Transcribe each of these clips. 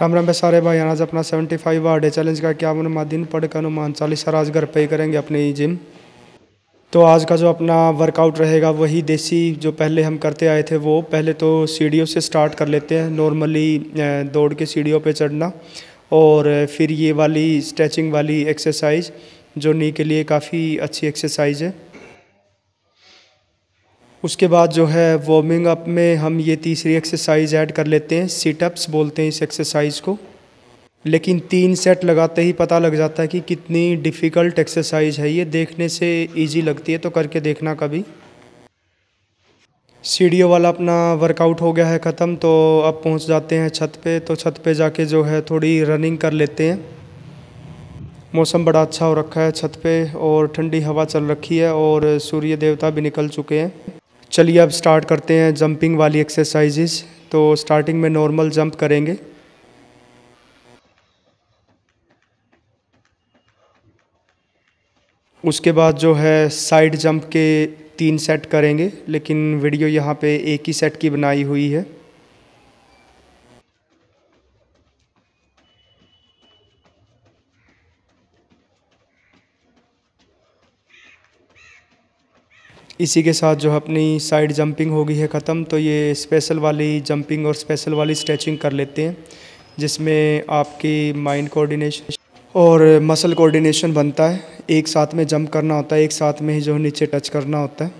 राम राम भाई सारे भाई आज अपना 75 फाइव डे चैलेंज का क्या अनुमान दिन पढ़ का अनुमान चालीस आज घर पे ही करेंगे अपने जिम तो आज का जो अपना वर्कआउट रहेगा वही देसी जो पहले हम करते आए थे वो पहले तो सीढ़ियों से स्टार्ट कर लेते हैं नॉर्मली दौड़ के सीढ़ियों पे चढ़ना और फिर ये वाली स्ट्रेचिंग वाली एक्सरसाइज जो नी के लिए काफ़ी अच्छी एक्सरसाइज है उसके बाद जो है वार्मिंग अप में हम ये तीसरी एक्सरसाइज ऐड कर लेते हैं सिटअप्स बोलते हैं इस एक्सरसाइज को लेकिन तीन सेट लगाते ही पता लग जाता है कि कितनी डिफ़िकल्ट एक्सरसाइज है ये देखने से इजी लगती है तो करके देखना कभी सीढ़ियों वाला अपना वर्कआउट हो गया है ख़त्म तो अब पहुंच जाते हैं छत पे तो छत पे जाके जो है थोड़ी रनिंग कर लेते हैं मौसम बड़ा अच्छा हो रखा है छत पे और ठंडी हवा चल रखी है और सूर्य देवता भी निकल चुके हैं चलिए अब स्टार्ट करते हैं जंपिंग वाली एक्सरसाइजेस तो स्टार्टिंग में नॉर्मल जंप करेंगे उसके बाद जो है साइड जंप के तीन सेट करेंगे लेकिन वीडियो यहाँ पे एक ही सेट की बनाई हुई है इसी के साथ जो अपनी साइड जंपिंग हो गई है ख़त्म तो ये स्पेशल वाली जंपिंग और स्पेशल वाली स्ट्रेचिंग कर लेते हैं जिसमें आपकी माइंड कोऑर्डिनेशन और मसल कोऑर्डिनेशन बनता है एक साथ में जंप करना होता है एक साथ में ही जो नीचे टच करना होता है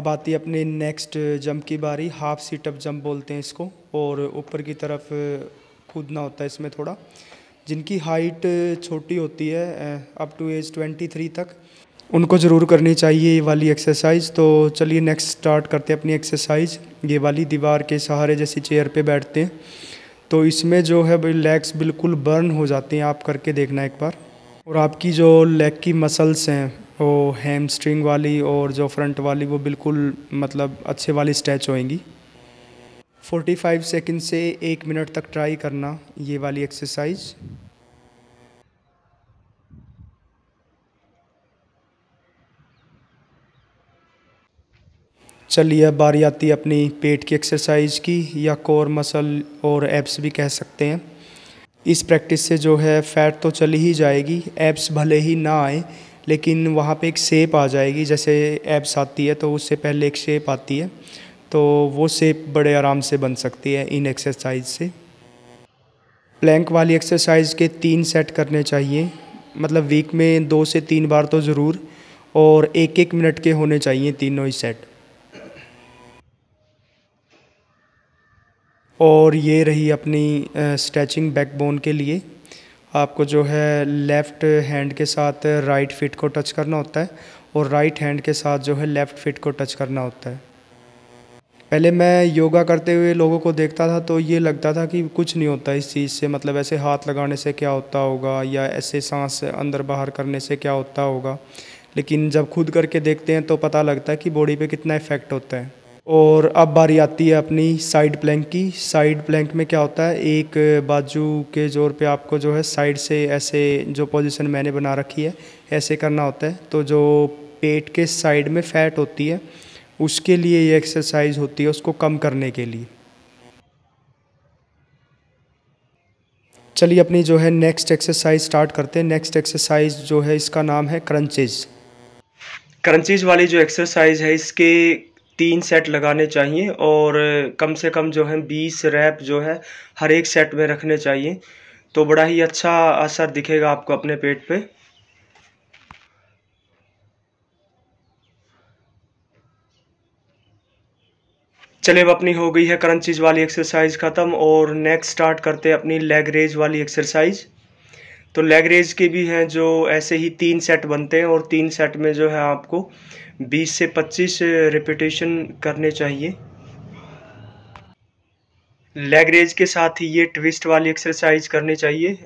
अब आती है अपने नेक्स्ट जंप की बारी हाफ सीटअप जंप बोलते हैं इसको और ऊपर की तरफ कूदना होता है इसमें थोड़ा जिनकी हाइट छोटी होती है अप टू एज 23 तक उनको ज़रूर करनी चाहिए ये वाली एक्सरसाइज तो चलिए नेक्स्ट स्टार्ट करते हैं अपनी एक्सरसाइज ये वाली दीवार के सहारे जैसी चेयर पे बैठते हैं तो इसमें जो है लेग्स बिल्कुल बर्न हो जाते हैं आप करके देखना एक बार और आपकी जो लेग की मसल्स हैं वो हैम स्ट्रिंग वाली और जो फ्रंट वाली वो बिल्कुल मतलब अच्छे वाली स्ट्रैच होएंगी 45 सेकंड से एक मिनट तक ट्राई करना ये वाली एक्सरसाइज चलिए अब बारी आती है अपनी पेट की एक्सरसाइज की या कोर मसल और एब्स भी कह सकते हैं इस प्रैक्टिस से जो है फैट तो चली ही जाएगी एब्स भले ही ना आए लेकिन वहाँ पे एक शेप आ जाएगी जैसे एब्स आती है तो उससे पहले एक शेप आती है तो वो सेप बड़े आराम से बन सकती है इन एक्सरसाइज से प्लैंक वाली एक्सरसाइज के तीन सेट करने चाहिए मतलब वीक में दो से तीन बार तो ज़रूर और एक एक मिनट के होने चाहिए तीनों ही सेट और ये रही अपनी स्ट्रेचिंग बैकबोन के लिए आपको जो है लेफ़्ट हैंड के साथ राइट फिट को टच करना होता है और राइट हैंड के साथ जो है लेफ़्ट फिट को टच करना होता है पहले मैं योगा करते हुए लोगों को देखता था तो ये लगता था कि कुछ नहीं होता इस चीज़ से मतलब ऐसे हाथ लगाने से क्या होता होगा या ऐसे सांस अंदर बाहर करने से क्या होता होगा लेकिन जब खुद करके देखते हैं तो पता लगता है कि बॉडी पे कितना इफ़ेक्ट होता है और अब बारी आती है अपनी साइड प्लैंक की साइड प्लैंक में क्या होता है एक बाजू के जोर पे आपको जो है साइड से ऐसे जो पोजीशन मैंने बना रखी है ऐसे करना होता है तो जो पेट के साइड में फैट होती है उसके लिए ये एक्सरसाइज होती है उसको कम करने के लिए चलिए अपनी जो है नेक्स्ट एक्सरसाइज स्टार्ट करते हैं नेक्स्ट एक्सरसाइज जो है इसका नाम है क्रंचेज क्रंचेज वाली जो एक्सरसाइज है इसके तीन सेट लगाने चाहिए और कम से कम जो है बीस रैप जो है हर एक सेट में रखने चाहिए तो बड़ा ही अच्छा असर दिखेगा आपको अपने पेट पे चले अब अपनी हो गई है करंट चीज़ वाली एक्सरसाइज ख़त्म और नेक्स्ट स्टार्ट करते हैं अपनी लेग रेज वाली एक्सरसाइज तो लेग रेज के भी हैं जो ऐसे ही तीन सेट बनते हैं और तीन सेट में जो है आपको 20 से 25 रिपीटेशन करने चाहिए लेग रेज के साथ ही ये ट्विस्ट वाली एक्सरसाइज करनी चाहिए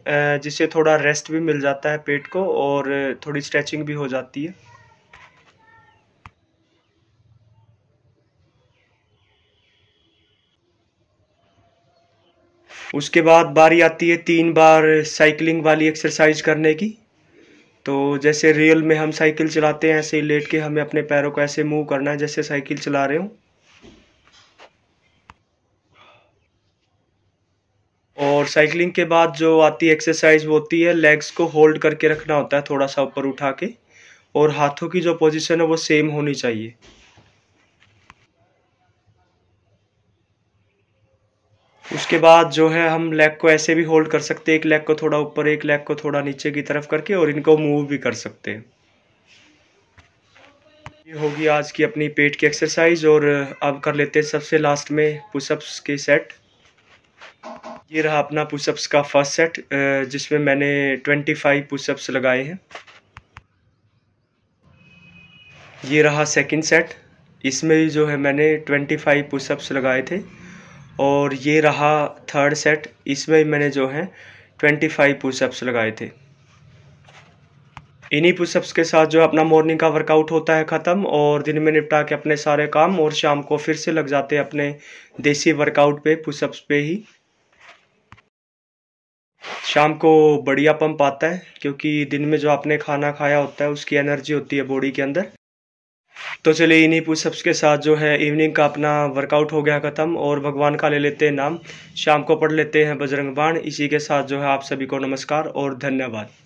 जिससे थोड़ा रेस्ट भी मिल जाता है पेट को और थोड़ी स्ट्रेचिंग भी हो जाती है उसके बाद बारी आती है तीन बार साइकिलिंग वाली एक्सरसाइज करने की तो जैसे रियल में हम साइकिल चलाते हैं ऐसे ही लेट के हमें अपने पैरों को ऐसे मूव करना है जैसे साइकिल चला रहे हूँ और साइकिलिंग के बाद जो आती एक्सरसाइज वो होती है लेग्स को होल्ड करके रखना होता है थोड़ा सा ऊपर उठा के और हाथों की जो पोजीशन है वो सेम होनी चाहिए उसके बाद जो है हम लेग को ऐसे भी होल्ड कर सकते हैं एक लेग को थोड़ा ऊपर एक लेग को थोड़ा नीचे की तरफ करके और इनको मूव भी कर सकते हैं ये होगी आज की अपनी पेट की एक्सरसाइज और अब कर लेते हैं सबसे लास्ट में पुशअप्स के सेट ये रहा अपना पुशअप्स का फर्स्ट सेट जिसमें मैंने ट्वेंटी फाइव पुशअप्स लगाए हैं ये रहा सेकंड सेट इसमें जो है मैंने ट्वेंटी फाइव पुशअप्स लगाए थे और ये रहा थर्ड सेट इसमें मैंने जो है ट्वेंटी फाइव पुशअप्स लगाए थे इन्हीं पुशअप्स के साथ जो अपना मॉर्निंग का वर्कआउट होता है ख़त्म और दिन में निपटा के अपने सारे काम और शाम को फिर से लग जाते हैं अपने देसी वर्कआउट पे पुशअप्स पे ही शाम को बढ़िया पंप आता है क्योंकि दिन में जो आपने खाना खाया होता है उसकी एनर्जी होती है बॉडी के अंदर तो चलिए इन्हीं सब्स के साथ जो है इवनिंग का अपना वर्कआउट हो गया ख़त्म और भगवान का ले लेते हैं नाम शाम को पढ़ लेते हैं बजरंग बाण इसी के साथ जो है आप सभी को नमस्कार और धन्यवाद